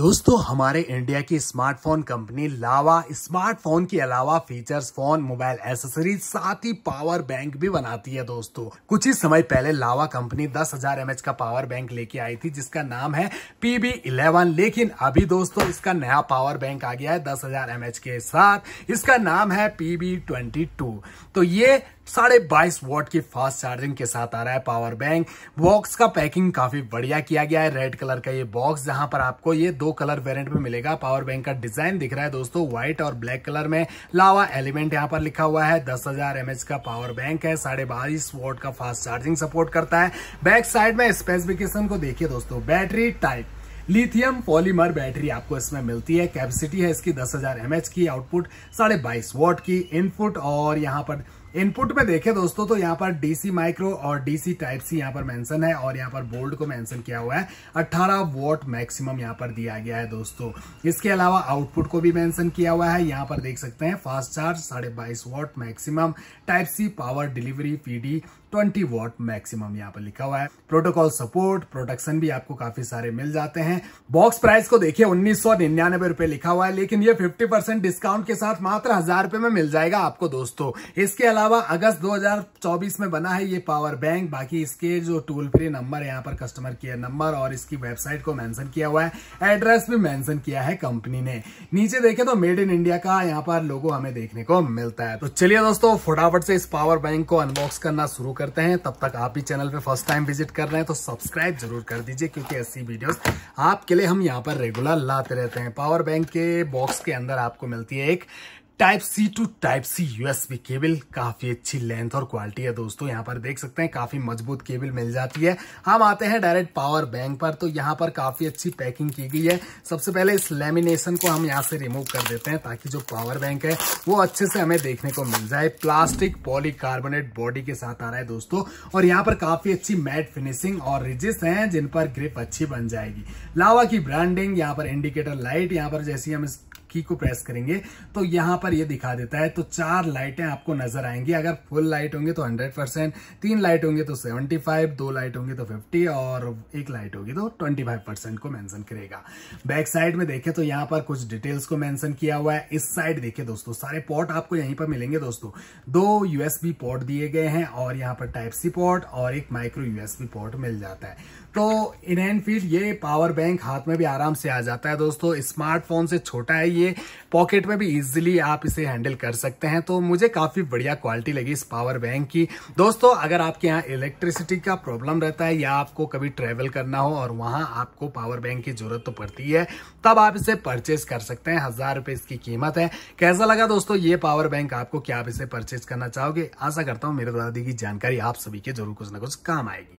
दोस्तों हमारे इंडिया की स्मार्टफोन कंपनी लावा स्मार्टफोन के अलावा फीचर्स फोन मोबाइल एसेसरीज साथ ही पावर बैंक भी बनाती है दोस्तों कुछ ही समय पहले लावा कंपनी 10,000 एमएच का पावर बैंक लेके आई थी जिसका नाम है पीबी इलेवन लेकिन अभी दोस्तों इसका नया पावर बैंक आ गया है दस हजार के साथ इसका नाम है पीबी ट्वेंटी तो ये साढ़े बाईस वॉट की फास्ट चार्जिंग के साथ आ रहा है पावर बैंक बॉक्स का पैकिंग काफी बढ़िया किया गया है रेड कलर का ये बॉक्स जहां पर आपको ये दो कलर वेरिएंट में मिलेगा पावर बैंक का डिजाइन दिख रहा है दोस्तों व्हाइट और ब्लैक कलर में लावा एलिमेंट यहां पर लिखा हुआ है दस हजार का पावर बैंक है साढ़े बाईस का फास्ट चार्जिंग सपोर्ट करता है बैक साइड में स्पेसिफिकेशन को देखिए दोस्तों battery type lithium polymer battery आपको इसमें मिलती है कैपेसिटी है इसकी दस हजार की आउटपुट साढ़े बाईस वॉट की इनपुट और यहाँ पर इनपुट में देखें दोस्तों तो यहाँ पर डीसी माइक्रो और डीसी टाइप सी यहाँ पर मेंशन है और यहाँ पर बोल्ड को मेंशन किया हुआ है 18 वोट मैक्सिमम यहाँ पर दिया गया है दोस्तों इसके अलावा आउटपुट को भी मेंशन किया हुआ है यहाँ पर देख सकते हैं फास्ट चार्ज साढ़े बाईस volt maximum type C power delivery PD 20 watt maximum यहाँ पर लिखा हुआ है प्रोटोकॉल सपोर्ट प्रोटेक्शन भी आपको काफी सारे मिल जाते हैं बॉक्स प्राइस को देखिए उन्नीस सौ निन्यानबे रुपए लिखा हुआ है लेकिन ये 50 परसेंट डिस्काउंट के साथ मात्र हजार रुपए में मिल जाएगा आपको दोस्तों इसके अलावा अलावा अगस्त 2024 में बना है ये पावर बैंक बाकी इसके जो टोल फ्री नंबर यहाँ पर कस्टमर केयर नंबर और इसकी वेबसाइट को मेंशन किया हुआ है एड्रेस भी मेंशन किया है कंपनी ने नीचे देखे तो मेड इन इंडिया का यहाँ पर लोगो हमें देखने को मिलता है तो चलिए दोस्तों फटाफट से इस पावर बैंक को अनबॉक्स करना शुरू करते हैं तब तक आप ही चैनल पे फर्स्ट टाइम विजिट कर रहे हैं तो सब्सक्राइब जरूर कर दीजिए क्योंकि ऐसी वीडियो आपके लिए हम यहाँ पर रेगुलर लाते रहते हैं पावर बैंक के बॉक्स के अंदर आपको मिलती है एक type C to type C USB cable काफी अच्छी लेंथ और क्वालिटी है दोस्तों यहाँ पर देख सकते हैं काफी मजबूत केबल मिल जाती है हम आते हैं डायरेक्ट पावर बैंक पर तो यहाँ पर काफी अच्छी पैकिंग की गई है सबसे पहले इस लेमिनेशन को हम यहाँ से रिमूव कर देते हैं ताकि जो पावर बैंक है वो अच्छे से हमें देखने को मिल जाए प्लास्टिक पॉलीकार्बोनेट बॉडी के साथ आ रहा है दोस्तों और यहाँ पर काफी अच्छी मैट फिनिशिंग और रिजिस है जिन पर ग्रिप अच्छी बन जाएगी लावा की ब्रांडिंग यहाँ पर इंडिकेटर लाइट यहाँ पर जैसी हम इस की को प्रेस करेंगे तो यहाँ पर ये दिखा देता है तो चार लाइटें आपको नजर आएंगी अगर फुल लाइट होंगे तो हंड्रेड परसेंट तीन लाइट होंगे तो सेवेंटी फाइव दो लाइट होंगे तो फिफ्टी और एक लाइट होगी तो ट्वेंटी परसेंट को मेंशन करेगा बैक साइड में देखें तो यहाँ पर कुछ डिटेल्स को मैंसन किया हुआ है इस साइड देखिए दोस्तों सारे पॉट आपको यहीं पर मिलेंगे दोस्तों दो यूएसबी पॉट दिए गए हैं और यहाँ पर टाइप सी पॉट और एक माइक्रो यूएसबी पॉट मिल जाता है तो इन फील्ड ये पावर बैंक हाथ में भी आराम से आ जाता है दोस्तों स्मार्टफोन से छोटा है ये ये पॉकेट में भी इजीली आप इसे हैंडल कर सकते हैं तो मुझे काफ़ी बढ़िया क्वालिटी लगी इस पावर बैंक की दोस्तों अगर आपके यहाँ इलेक्ट्रिसिटी का प्रॉब्लम रहता है या आपको कभी ट्रेवल करना हो और वहां आपको पावर बैंक की जरूरत तो पड़ती है तब आप इसे परचेज कर सकते हैं हज़ार रुपए इसकी कीमत है कैसा लगा दोस्तों ये पावर बैंक आपको क्या आप इसे परचेज करना चाहोगे आशा करता हूँ मेरे दादी दी जानकारी आप सभी के जरूर कुछ ना कुछ काम आएगी